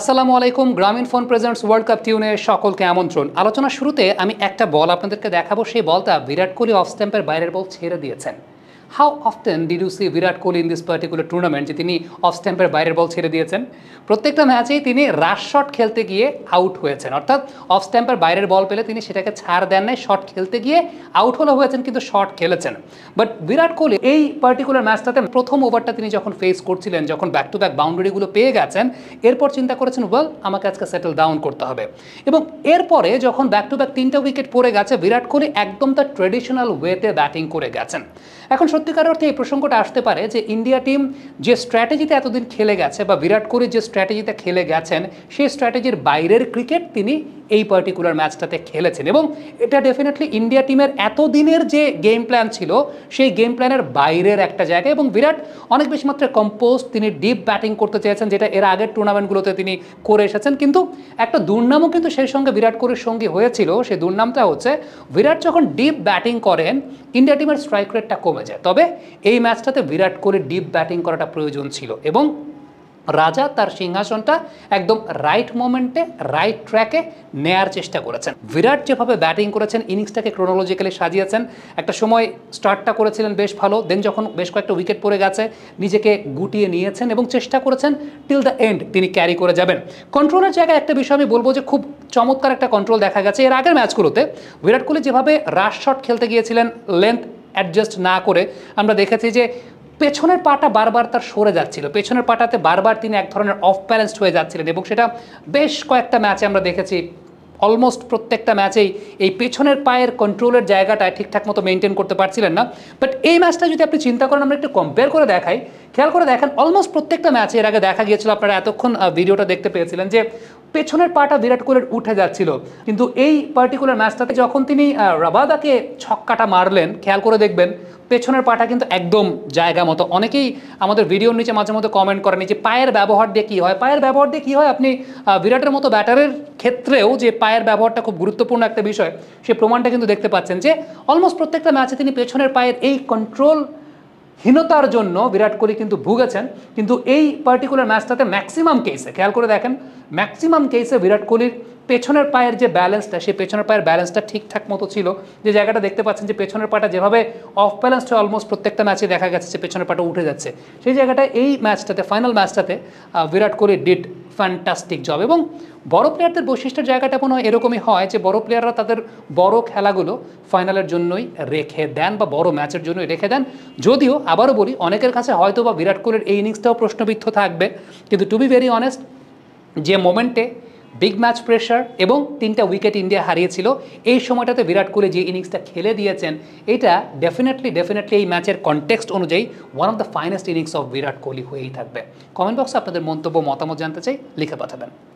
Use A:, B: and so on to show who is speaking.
A: আসসালামু আলাইকুম Grameenphone presents world cup টিউনে সকলকে আমন্ত্রণ আলোচনা শুরুতে আমি একটা বল আপনাদেরকে দেখাবো সেই বলটা বিরাট কোহলি অফ স্ট্যাম্পের বাইরের বল ছেড়ে দিয়েছেন how often did you see Virat Kohli in this particular tournament যে তিনি অফ স্ট্যাম্পের বাইরের বল ছেড়ে দিয়েছেন প্রত্যেকটা ম্যাচেই তিনি রাশ শট খেলতে গিয়ে আউট হয়েছেন অর্থাৎ অফ স্ট্যাম্পের বাইরের বল পেলে তিনি সেটাকে ছাড় দেন নাই শট খেলতে গিয়ে আউট হলো হয়েছেন কিন্তু শট খেলেছেন বাট বিরাট কোহলি এই পার্টিকুলার ম্যাচটাতে প্রথম ওভারটা তিনি যখন ফেস করছিলেন যখন ব্যাক টু ব্যাক বাউন্ডারিগুলো পেয়ে গেছেন এরপর চিন্তা করেছেন ওয়েল আমাকে আজকে সেটেল ডাউন করতে হবে এবং এরপরে যখন ব্যাক টু ব্যাক তিনটা উইকেট পড়ে গেছে বিরাট কোহলি একদম তার ট্রেডিশনাল ওয়েতে ব্যাটিং করে গেছেন এখন সত্যিকার অর্থে এই প্রসঙ্গটা আসতে পারে যে ইন্ডিয়া টিম যে স্ট্র্যাটেজিতে এতদিন খেলে গেছে বা বিরাট কোহলি যে স্ট্র্যাটেজিতে খেলে গেছেন সেই স্ট্র্যাটেজির বাইরের ক্রিকেট তিনি এই পার্টিকুলার ম্যাচটাতে খেলেছেন এবং এটা ডেফিনেটলি ইন্ডিয়া টিমের এতদিনের যে গেম প্ল্যান ছিল সেই গেম প্ল্যানের বাইরের একটা জায়গা এবং বিরাট অনেক বেশি মাত্রায় কম্পোজ তিনি ডিপ ব্যাটিং করতে চেয়েছেন যেটা এর আগের টুর্নামেন্টগুলোতে তিনি করে এসেছেন কিন্তু একটা দুর্নামও কিন্তু সেই সঙ্গে বিরাট কোহলির সঙ্গে হয়েছিল সেই দুর্নামটা হচ্ছে বিরাট যখন ডিপ ব্যাটিং করেন ইন্ডিয়া টিমের স্ট্রাইক রেটটা কমে যায় তবে এই ম্যাচটাতে বিরাট কোহলি ডিপ ব্যাটিং করাটা প্রয়োজন ছিল এবং রাজা তার সিংহাসনটা একদম রাইট মোমেন্টে রাইট ট্র্যাকে নেয়ার চেষ্টা করেছেন বিরাট যেভাবে ব্যাটিং করেছেন ইনিংসটাকে ক্রোনোলজিক্যালি সাজিয়েছেন একটা সময় স্টার্টটা করেছিলেন বেশ ভালো দেন যখন বেশ কয়েকটা উইকেট পড়ে গেছে নিজেকে গুটিয়ে নিয়েছেন এবং চেষ্টা করেছেন টিল দ্য এন্ড তিনি ক্যারি করে যাবেন কন্ট্রোলের জায়গায় একটা বিষয় আমি বলবো যে খুব চমৎকার একটা কন্ট্রোল দেখা গেছে এর আগের ম্যাচগুলোতে বিরাট কোহলি যেভাবে রাশ শট খেলতে গিয়েছিলেন লেন্থ অ্যাডজাস্ট না করে আমরা দেখেছি যে পেছনের পাটা বারবার তার সরে যাচ্ছিল পেছনের পাটাতে বারবার তিনি এক ধরনের অফ ব্যালেন্সড হয়ে যাচ্ছিলেন এবং সেটা বেশ কয়েকটা ম্যাচে আমরা দেখেছি অলমোস্ট প্রত্যেকটা ম্যাচেই এই পেছনের পায়ের কন্ট্রোলের জায়গাটায় ঠিকঠাক মতো মেনটেন করতে পারছিলেন না বাট এই ম্যাচটা যদি আপনি চিন্তা করেন আমরা একটু কম্পেয়ার করে দেখাই খেয়াল করে দেখেন অলমোস্ট প্রত্যেকটা ম্যাচে এর আগে দেখা গিয়েছিল আপনারা এতক্ষণ ভিডিওটা দেখতে পেয়েছিলেন যে পেছনের পাটা বিরাট কোহলির উঠে যাচ্ছিল কিন্তু এই পার্টিকুলার ম্যাচটাতে যখন তিনি রাবাদাকে ছক্কাটা মারলেন খেয়াল করে দেখবেন পেছনের পাটা কিন্তু একদম জায়গা মতো অনেকেই আমাদের ভিডিওর নিচে মাঝে মধ্যে কমেন্ট করে যে পায়ের ব্যবহার দিয়ে কী হয় পায়ের ব্যবহার দিয়ে কী হয় আপনি বিরাটের মতো ব্যাটারের ক্ষেত্রেও যে পায়ের ব্যবহারটা খুব গুরুত্বপূর্ণ একটা বিষয় সে প্রমাণটা কিন্তু দেখতে পাচ্ছেন যে অলমোস্ট প্রত্যেকটা ম্যাচে তিনি পেছনের পায়ের এই কন্ট্রোল হীনতার জন্য বিরাট কোহলি কিন্তু ভুগেছেন কিন্তু এই পার্টিকুলার ম্যাচটাতে ম্যাক্সিমাম কেসে খেয়াল করে দেখেন ম্যাক্সিমাম কেসে বিরাট কোহলির পেছনের পায়ের যে ব্যালেন্সটা সেই পেছনের পায়ের ব্যালেন্সটা ঠিকঠাক মতো ছিল যে জায়গাটা দেখতে পাচ্ছেন যে পেছনের পাটা যেভাবে অফ ব্যালেন্সড হয়ে অলমোস্ট প্রত্যেকটা ম্যাচে দেখা গেছে যে পেছনের পাটা উঠে যাচ্ছে সেই জায়গাটা এই ম্যাচটাতে ফাইনাল ম্যাচটাতে Virat Kohli did fantastic job এবং বড় প্লেয়ারদের বৈশিষ্ট্যের জায়গাটা মনে হয় এরকমই হয় যে বড় প্লেয়াররা তাদের বড় খেলাগুলো ফাইনালের জন্যই রেখে দেন বা বড় ম্যাচের জন্যই রেখে দেন যদিও আবারও বলি অনেকের কাছে হয়তো বা বিরাট কোহলির এই ইনিংসটাও প্রশ্নবিদ্ধ থাকবে কিন্তু টু বি ভেরি অনেস্ট যে মোমেন্টে বিগ ম্যাচ প্রেশার এবং তিনটা উইকেট ইন্ডিয়া হারিয়েছিল এই সময়টাতে বিরাট কোহলি যে ইনিংসটা খেলে দিয়েছেন এটা ডেফিনেটলি ডেফিনেটলি এই ম্যাচের কনটেক্সট অনুযায়ী one of the finest innings of Virat Kohli হয়েই থাকবে কমেন্ট বক্সে আপনাদের মন্তব্য মতামত জানতে চাই লিখে পাঠাবেন